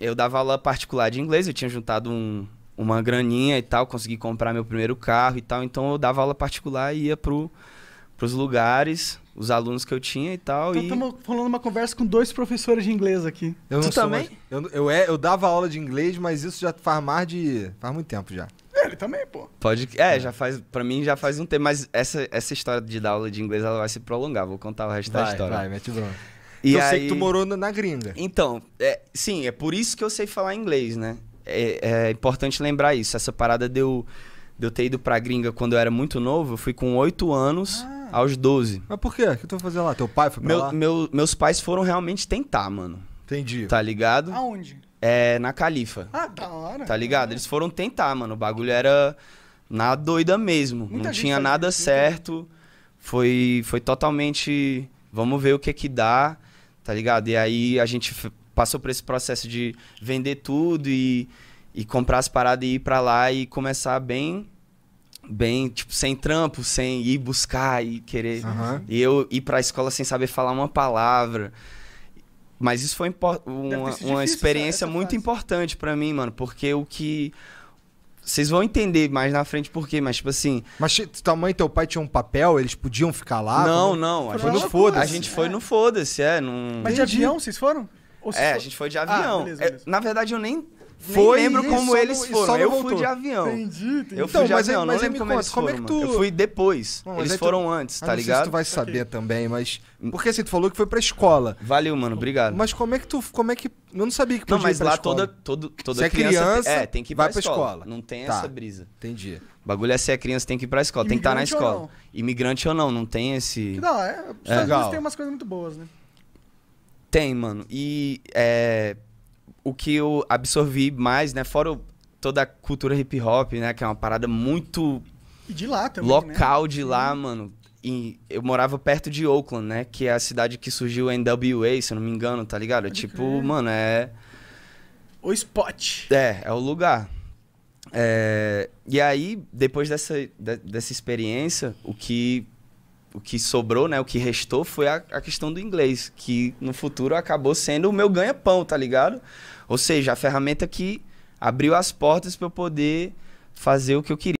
eu dava aula particular de inglês, eu tinha juntado um, uma graninha e tal, consegui comprar meu primeiro carro e tal, então eu dava aula particular e ia pro, pros lugares, os alunos que eu tinha e tal. Então, estamos falando uma conversa com dois professores de inglês aqui. Eu tu também? Mais... Eu, eu, é, eu dava aula de inglês, mas isso já faz mais de. faz muito tempo já. É, ele também, pô. Pode. É, é, já faz. Pra mim já faz um tempo, mas essa, essa história de dar aula de inglês ela vai se prolongar. Vou contar o resto vai, da história. Vai, mete bronca. E eu aí... sei que tu morou na gringa. Então, é, sim, é por isso que eu sei falar inglês, né? É, é importante lembrar isso. Essa parada deu. De eu ter ido pra gringa quando eu era muito novo, eu fui com 8 anos ah. aos 12. Mas por quê? O que tu fazer lá? Teu pai foi pra meu, lá? Meu, meus pais foram realmente tentar, mano. Entendi. Tá ligado? Aonde? É, na Califa. Ah, da hora. Tá ligado? Eles foram tentar, mano. O bagulho era na doida mesmo. Muita Não tinha nada né? certo. Foi, foi totalmente. Vamos ver o que que dá tá ligado? E aí a gente passou por esse processo de vender tudo e, e comprar as paradas e ir para lá e começar bem bem, tipo, sem trampo, sem ir buscar e querer. Uhum. E eu ir pra escola sem saber falar uma palavra. Mas isso foi uma, uma difícil, experiência muito fase. importante para mim, mano, porque o que vocês vão entender mais na frente por quê, mas tipo assim. Mas tua mãe e teu pai tinham um papel, eles podiam ficar lá? Não, como... É não. A foi gente, no foda-se. A gente foi é. no foda-se, é. Num... Mas de avião vocês foram? é, a gente foi de ah, avião. Ah, beleza, beleza. É, na verdade, eu nem foi, lembro como só eles foram. Só eu voltou. fui de avião. Entendi, entendi. Eu fui então, de mas é- avião, mas não lembro então, como conta, eles é foram. Como é que tu... Eu fui depois. Bom, eles é foram tu... antes, ah, tá ligado? Não sei se tu vai saber okay. também, mas... Porque assim, tu falou que foi pra escola. Valeu, mano, obrigado. Mas como é que tu... Como é que... Eu não sabia que podia Não, mas lá escola. toda, toda toda se criança... é tem que ir pra, vai pra escola. Não tem tá, essa brisa. Entendi. O bagulho é se é criança, tem que ir pra escola, tem que estar tá na escola. Imigrante ou não, não tem esse. Não, é. Os tem umas coisas muito boas, né? Tem, mano. E é, o que eu absorvi mais, né? Fora toda a cultura hip hop, né? Que é uma parada muito. E de lá também. Né? Local né? de lá, uhum. mano. E eu morava perto de Oakland, né? Que é a cidade que surgiu a NWA, se eu não me engano, tá ligado? Pode tipo, crer. mano, é. O spot. É, é o lugar. É... E aí, depois dessa, de, dessa experiência, o que o que sobrou, né? O que restou foi a, a questão do inglês, que no futuro acabou sendo o meu ganha-pão, tá ligado? Ou seja, a ferramenta que abriu as portas para eu poder fazer o que eu queria.